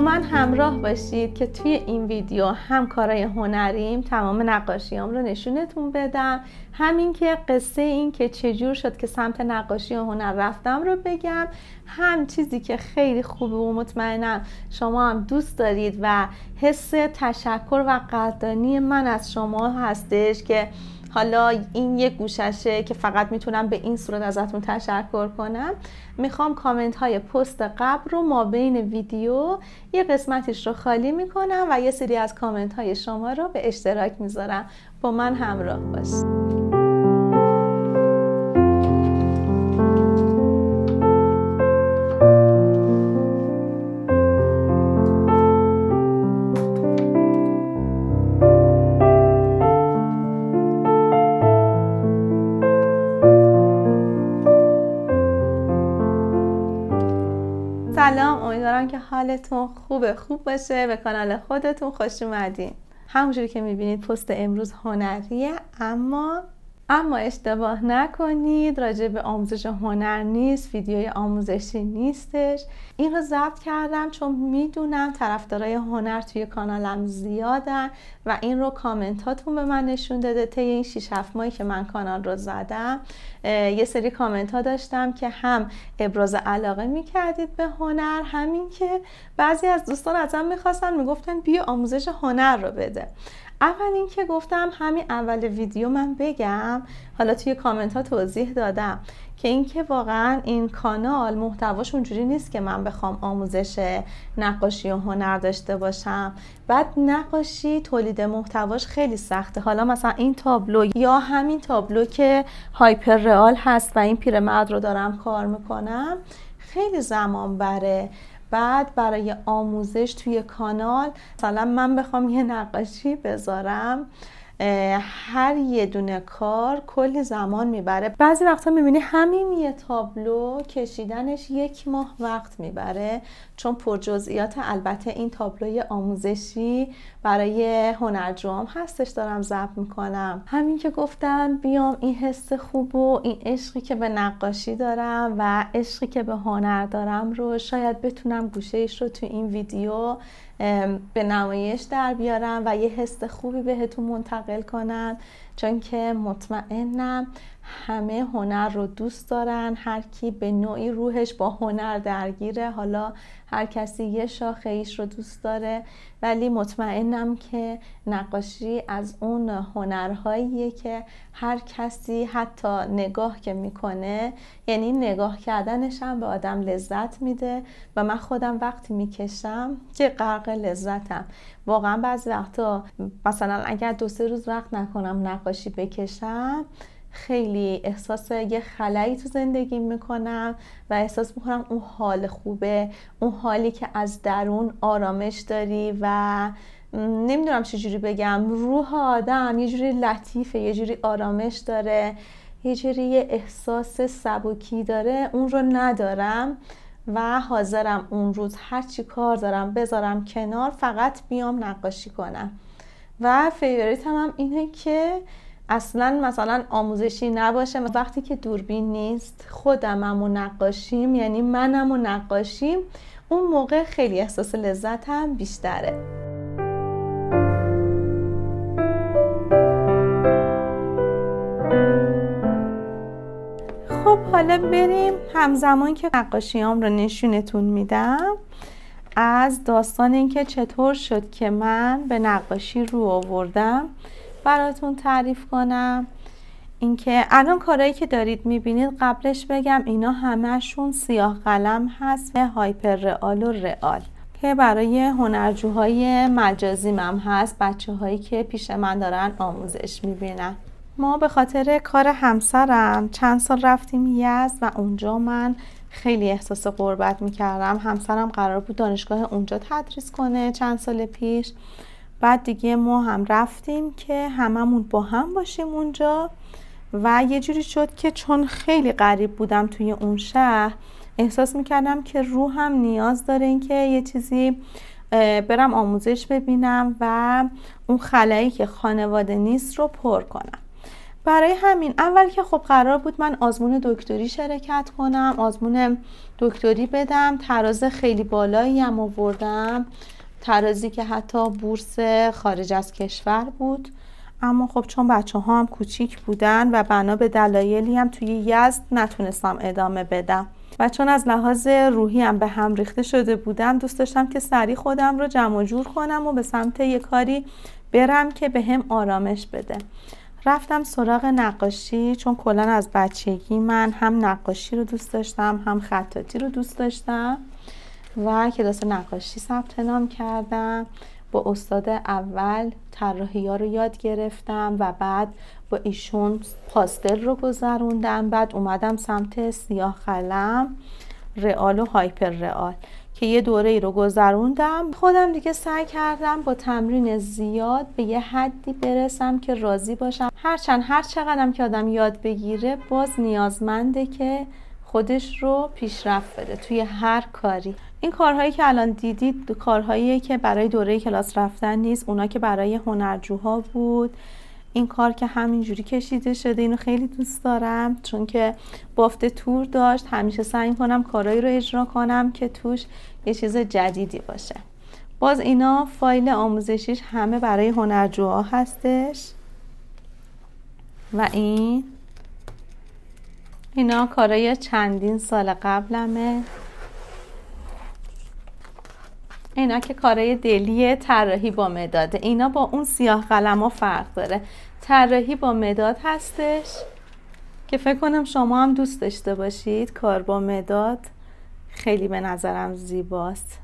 من همراه باشید که توی این ویدیو هم کارای هنریم تمام نقاشیام رو نشونتون بدم همین که قصه این که چجور شد که سمت نقاشی و هنر رفتم رو بگم هم چیزی که خیلی خوبه و مطمئنم شما هم دوست دارید و حس تشکر و قدردانی من از شما هستش که حالا این یک گوششه که فقط میتونم به این صورت ازتون تشکر کنم میخوام کامنت های پست قبل رو ما بین ویدیو یه قسمتش رو خالی میکنم و یه سری از کامنت های شما رو به اشتراک میذارم با من همراه باشید حالتون خوبه خوب باشه به کانال خودتون خوش اومدین همونجوری که میبینید پست امروز هنریه اما اما اشتباه نکنید راجع به آموزش هنر نیست ویدیوی آموزشی نیستش این رو ضبط کردم چون میدونم طرفدارای هنر توی کانالم زیادن و این رو کامنتاتون به من نشون داده طی این 6 7 ماهی که من کانال رو زدم یه سری کامنت ها داشتم که هم ابراز علاقه می کردید به هنر همین که بعضی از دوستان ازم میخواستن میگفتن بیا آموزش هنر رو بده اول اینکه گفتم همین اول ویدیو من بگم حالا توی کامنت ها توضیح دادم که اینکه واقعا این کانال محتواش اونجوری نیست که من بخوام آموزش نقاشی و هنر داشته باشم بعد نقاشی تولید محتواش خیلی سخته حالا مثلا این تابلو یا همین تابلو که هایپر رئال هست و این پیرمرد رو دارم کار میکنم خیلی زمان بره بعد برای آموزش توی کانال مثلا من بخوام یه نقاشی بذارم هر یه دونه کار کل زمان میبره بعضی وقتا میبینی همین یه تابلو کشیدنش یک ماه وقت میبره چون جزئیات البته این تابلوی آموزشی برای هنرجوام هستش دارم ضبط میکنم همین که گفتن بیام این حس خوب و این عشقی که به نقاشی دارم و عشقی که به هنر دارم رو شاید بتونم گوشهش رو تو این ویدیو به نمایش در بیارم و یه حس خوبی بهتون منتقل منتقل کنن چون که مطمئنم همه هنر رو دوست دارن هر کی به نوعی روحش با هنر درگیره حالا هر کسی یه شاخه ایش رو دوست داره ولی مطمئنم که نقاشی از اون هنرهاییه که هر کسی حتی نگاه که میکنه یعنی نگاه کردنش هم به آدم لذت میده و من خودم وقتی میکشم که غرق لذتم واقعا بعضی وقتا مثلا اگر دو سه روز وقت نکنم نقاشی بکشم خیلی احساس یه خلایی تو زندگی میکنم و احساس میکنم اون حال خوبه اون حالی که از درون آرامش داری و نمیدونم چجوری بگم روح آدم یه جوری لطیفه یه جوری آرامش داره یه جوری احساس سبکی داره اون رو ندارم و حاضرم اون روز هر چی کار دارم بذارم کنار فقط بیام نقاشی کنم و فیوریتم هم اینه که اصلا مثلا آموزشی نباشه وقتی که دوربین نیست خودمم و نقاشیم یعنی منم و نقاشیم اون موقع خیلی احساس لذت هم بیشتره خب حالا بریم همزمان که نقاشیام رو نشونتون میدم از داستان اینکه چطور شد که من به نقاشی رو آوردم براتون تعریف کنم اینکه الان کارهایی که دارید میبینید قبلش بگم اینا همهشون سیاه قلم هست و هایپر رئال و رئال که برای هنرجوهای مجازیم هم هست بچه هایی که پیش من دارن آموزش میبینن ما به خاطر کار همسرم چند سال رفتیم یزد و اونجا من خیلی احساس قربت میکردم همسرم قرار بود دانشگاه اونجا تدریس کنه چند سال پیش بعد دیگه ما هم رفتیم که هممون با هم باشیم اونجا و یه جوری شد که چون خیلی غریب بودم توی اون شهر احساس میکردم که روحم نیاز داره که یه چیزی برم آموزش ببینم و اون خلایی که خانواده نیست رو پر کنم برای همین اول که خب قرار بود من آزمون دکتری شرکت کنم آزمون دکتری بدم تراز خیلی بالایی هم آوردم ترازی که حتی بورس خارج از کشور بود اما خب چون بچه ها هم کوچیک بودن و بنا به دلایلی هم توی یزد نتونستم ادامه بدم و چون از لحاظ روحی هم به هم ریخته شده بودم دوست داشتم که سریع خودم رو جمع جور کنم و به سمت یه کاری برم که به هم آرامش بده رفتم سراغ نقاشی چون کلا از بچگی من هم نقاشی رو دوست داشتم هم خطاتی رو دوست داشتم و کلاس نقاشی ثبت نام کردم با استاد اول طراحی ها رو یاد گرفتم و بعد با ایشون پاستل رو گذروندم بعد اومدم سمت سیاه خلم رئال و هایپر رئال که یه دوره ای رو گذروندم خودم دیگه سعی کردم با تمرین زیاد به یه حدی برسم که راضی باشم هرچند هر چقدرم که آدم یاد بگیره باز نیازمنده که خودش رو پیشرفت بده توی هر کاری این کارهایی که الان دیدید کارهایی که برای دوره کلاس رفتن نیست اونا که برای هنرجوها بود این کار که همینجوری کشیده شده اینو خیلی دوست دارم چون که بافت تور داشت همیشه سعی کنم کارهایی رو اجرا کنم که توش یه چیز جدیدی باشه باز اینا فایل آموزشیش همه برای هنرجوها هستش و این اینا کارای چندین سال قبلمه اینا که کارای دلیه طراحی با مداده اینا با اون سیاه قلم ها فرق داره طراحی با مداد هستش که فکر کنم شما هم دوست داشته باشید کار با مداد خیلی به نظرم زیباست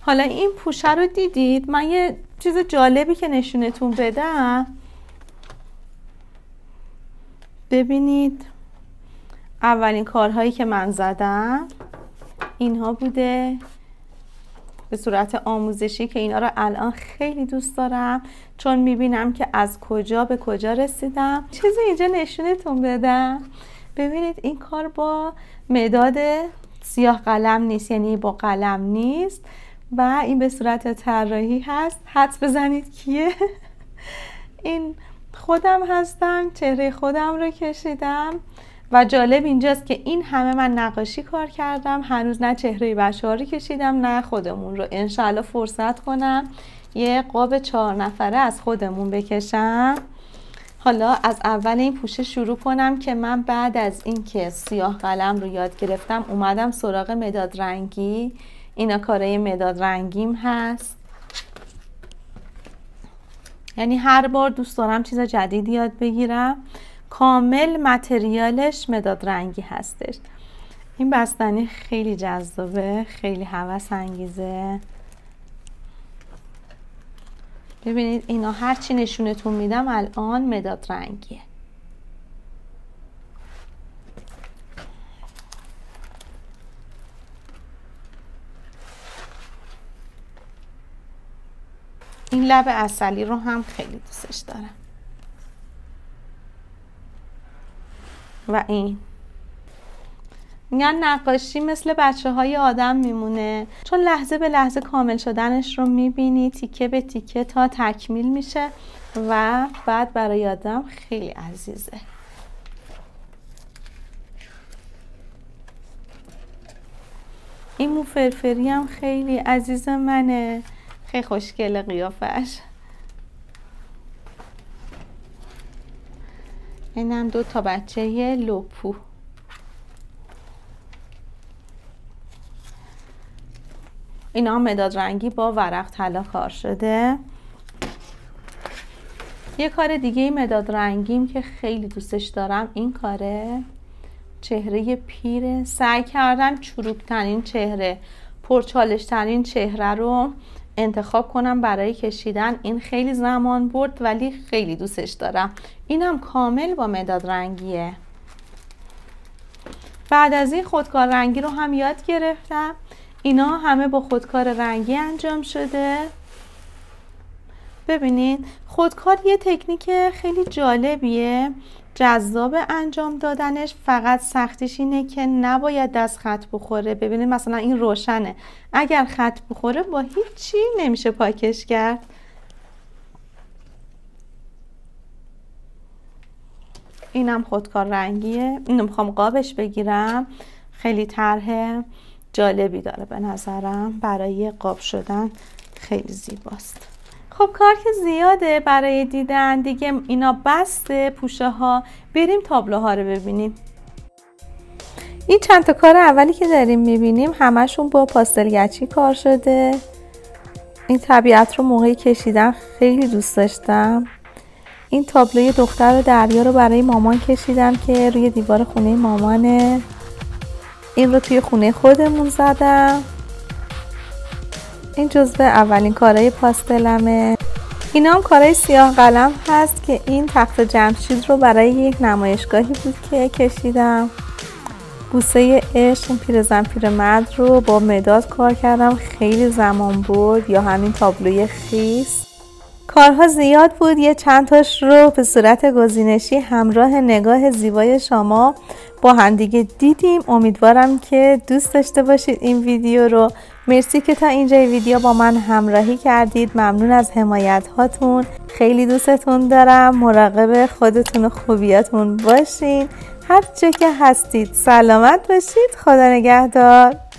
حالا این پوشه رو دیدید من یه چیز جالبی که نشونتون بدم ببینید اولین کارهایی که من زدم اینها بوده به صورت آموزشی که اینا رو الان خیلی دوست دارم چون میبینم که از کجا به کجا رسیدم چیزی اینجا نشونتون بدم ببینید این کار با مداد سیاه قلم نیست یعنی با قلم نیست و این به صورت طراحی هست حد بزنید کیه این خودم هستم چهره خودم رو کشیدم و جالب اینجاست که این همه من نقاشی کار کردم هنوز نه چهره بشاری رو کشیدم نه خودمون رو انشالله فرصت کنم یه قاب چهار نفره از خودمون بکشم حالا از اول این پوشه شروع کنم که من بعد از اینکه سیاه قلم رو یاد گرفتم اومدم سراغ مداد رنگی اینا کارای مداد رنگیم هست یعنی هر بار دوست دارم چیز جدید یاد بگیرم کامل متریالش مداد رنگی هستش این بستنی خیلی جذابه خیلی هوس انگیزه ببینید اینا هرچی نشونتون میدم الان مداد رنگیه این لب اصلی رو هم خیلی دوستش دارم و این میگن نقاشی مثل بچه های آدم میمونه چون لحظه به لحظه کامل شدنش رو میبینی تیکه به تیکه تا تکمیل میشه و بعد برای آدم خیلی عزیزه این مو هم خیلی عزیز منه خیلی خوشگل قیافش اینم دو تا بچه لوپو اینا مداد رنگی با ورق طلا کار شده یه کار دیگه مداد رنگیم که خیلی دوستش دارم این کاره چهره پیره سعی کردم چروکترین چهره پرچالشترین چهره رو انتخاب کنم برای کشیدن این خیلی زمان برد ولی خیلی دوستش دارم اینم کامل با مداد رنگیه بعد از این خودکار رنگی رو هم یاد گرفتم اینا همه با خودکار رنگی انجام شده ببینید خودکار یه تکنیک خیلی جالبیه جذاب انجام دادنش فقط سختیش اینه که نباید دست خط بخوره ببینید مثلا این روشنه اگر خط بخوره با هیچی نمیشه پاکش کرد اینم خودکار رنگیه اینو میخوام قابش بگیرم خیلی طرح جالبی داره به نظرم برای قاب شدن خیلی زیباست خب کار که زیاده برای دیدن دیگه اینا بسته پوشه ها بریم تابلوها رو ببینیم این چند تا کار اولی که داریم میبینیم همشون با پاستلگچی کار شده این طبیعت رو موقعی کشیدن خیلی دوست داشتم این تابلوی دختر و دریا رو برای مامان کشیدم که روی دیوار خونه مامانه این رو توی خونه خودمون زدم این جزبه اولین کارای پاستلمه اینا هم کارای سیاه قلم هست که این تخت جمشید رو برای یک نمایشگاهی بود که کشیدم بوسه عشق زن پیر مرد رو با مداد کار کردم خیلی زمان بود یا همین تابلوی خیس کارها زیاد بود یه چند تاش رو به صورت گزینشی همراه نگاه زیبای شما با همدیگه دیدیم امیدوارم که دوست داشته باشید این ویدیو رو مرسی که تا اینجای ویدیو با من همراهی کردید ممنون از حمایت هاتون خیلی دوستتون دارم مراقب خودتون و خوبیاتون باشین هر چه که هستید سلامت باشید خدا نگهدار